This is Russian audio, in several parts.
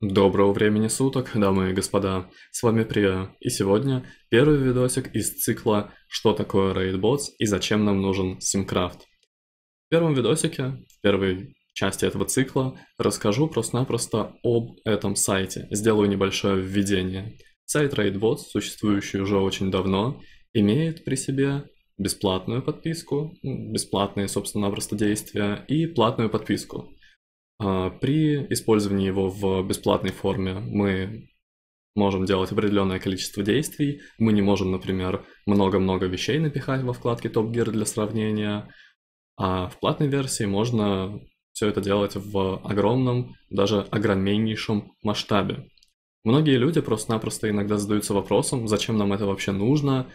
Доброго времени суток, дамы и господа, с вами Прия, и сегодня первый видосик из цикла «Что такое RaidBots и зачем нам нужен SimCraft?». В первом видосике, в первой части этого цикла, расскажу просто-напросто об этом сайте, сделаю небольшое введение. Сайт RaidBots, существующий уже очень давно, имеет при себе бесплатную подписку, бесплатные, собственно, просто действия, и платную подписку. А, при использовании его в бесплатной форме мы можем делать определенное количество действий. Мы не можем, например, много-много вещей напихать во вкладке Top Gear для сравнения. А в платной версии можно все это делать в огромном, даже огромнейшем масштабе. Многие люди просто-напросто иногда задаются вопросом, зачем нам это вообще нужно,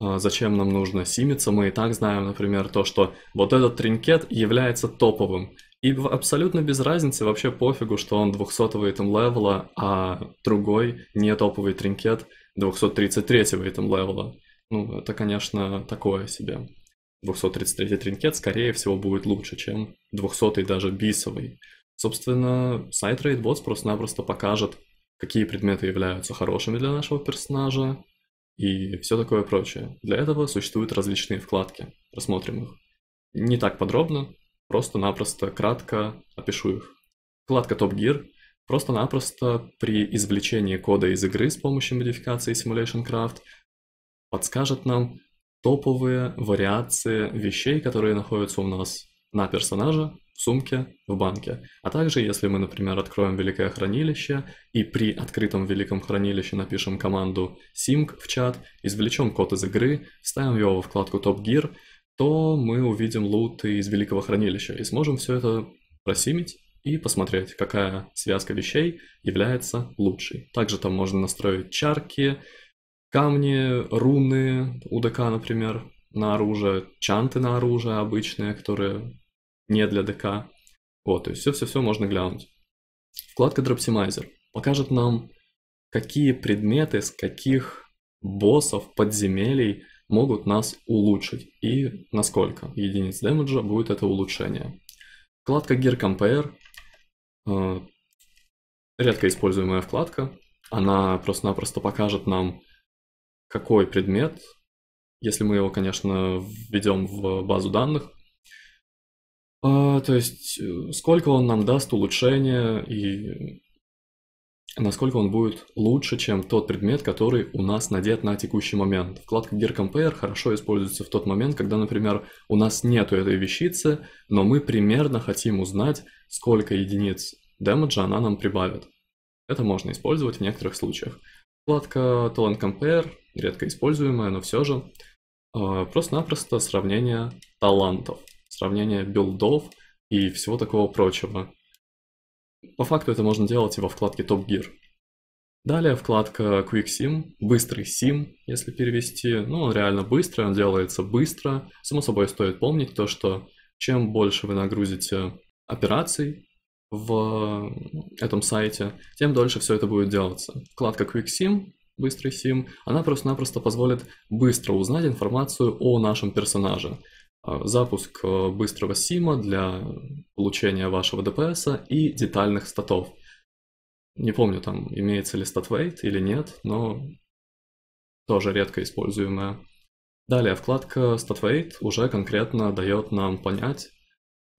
а зачем нам нужно симиться. Мы и так знаем, например, то, что вот этот тринкет является топовым. И абсолютно без разницы, вообще пофигу, что он 200-го этом левела, а другой не топовый тринкет 233-го этом левела. Ну, это, конечно, такое себе. 233 тринкет, скорее всего, будет лучше, чем 200 даже бисовый. Собственно, сайт RaidBots просто-напросто покажет, какие предметы являются хорошими для нашего персонажа и все такое прочее. Для этого существуют различные вкладки. Рассмотрим их. Не так подробно, просто-напросто кратко опишу их. Вкладка Top Gear просто-напросто при извлечении кода из игры с помощью модификации Simulation Craft подскажет нам топовые вариации вещей, которые находятся у нас на персонажа, в сумке, в банке. А также, если мы, например, откроем Великое Хранилище и при открытом Великом Хранилище напишем команду sync в чат, извлечем код из игры, ставим его во вкладку Top Gear — то мы увидим луты из Великого Хранилища и сможем все это просимить и посмотреть, какая связка вещей является лучшей. Также там можно настроить чарки, камни, руны УДК, например, на оружие, чанты на оружие обычные, которые не для ДК. Вот, то есть все-все-все можно глянуть. Вкладка Dropsimizer покажет нам, какие предметы с каких боссов, подземелий могут нас улучшить и насколько единиц демеджа будет это улучшение. Вкладка Gear Compare, э, редко используемая вкладка, она просто-напросто покажет нам, какой предмет, если мы его, конечно, введем в базу данных, э, то есть э, сколько он нам даст улучшения и насколько он будет лучше, чем тот предмет, который у нас надет на текущий момент. Вкладка Gear Compare хорошо используется в тот момент, когда, например, у нас нету этой вещицы, но мы примерно хотим узнать, сколько единиц дэмэджа она нам прибавит. Это можно использовать в некоторых случаях. Вкладка Talent Compare, редко используемая, но все же, э, просто-напросто сравнение талантов, сравнение билдов и всего такого прочего. По факту это можно делать и во вкладке Top Gear. Далее вкладка Quick Sim, быстрый Sim, если перевести. Ну, он реально быстрый, он делается быстро. Само собой, стоит помнить то, что чем больше вы нагрузите операций в э, этом сайте, тем дольше все это будет делаться. Вкладка Quick Sim, быстрый Sim, она просто-напросто позволит быстро узнать информацию о нашем персонаже. Э, запуск э, быстрого сима для получения вашего ДПС и детальных статов. Не помню, там имеется ли статвейт или нет, но тоже редко используемая. Далее вкладка статвейт уже конкретно дает нам понять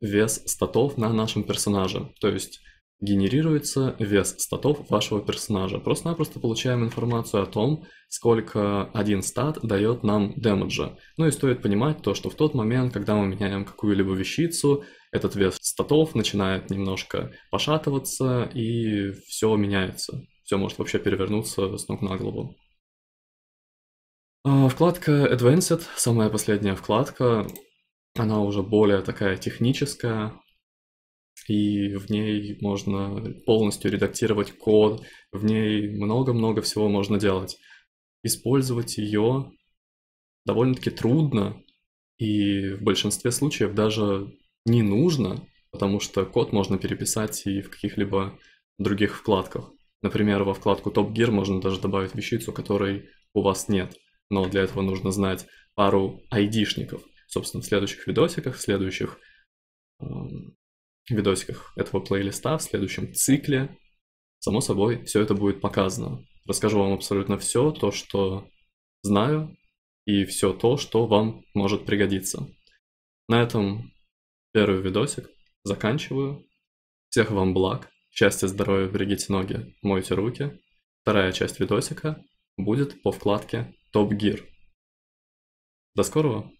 вес статов на нашем персонаже. То есть генерируется вес статов вашего персонажа. Просто-напросто получаем информацию о том, сколько один стат дает нам демеджа. Ну и стоит понимать то, что в тот момент, когда мы меняем какую-либо вещицу, этот вес статов начинает немножко пошатываться и все меняется. Все может вообще перевернуться с ног на голову. А, вкладка Advanced, самая последняя вкладка, она уже более такая техническая, и в ней можно полностью редактировать код, в ней много-много всего можно делать. Использовать ее довольно-таки трудно, и в большинстве случаев даже не нужно, потому что код можно переписать и в каких-либо других вкладках. Например, во вкладку Top Gear можно даже добавить вещицу, которой у вас нет, но для этого нужно знать пару айдишников. Собственно, в следующих видосиках, в следующих эм, видосиках этого плейлиста, в следующем цикле. Само собой, все это будет показано. Расскажу вам абсолютно все то, что знаю, и все то, что вам может пригодиться. На этом первый видосик заканчиваю. Всех вам благ, счастья, здоровья, берегите ноги, мойте руки. Вторая часть видосика будет по вкладке Топ Гир. До скорого!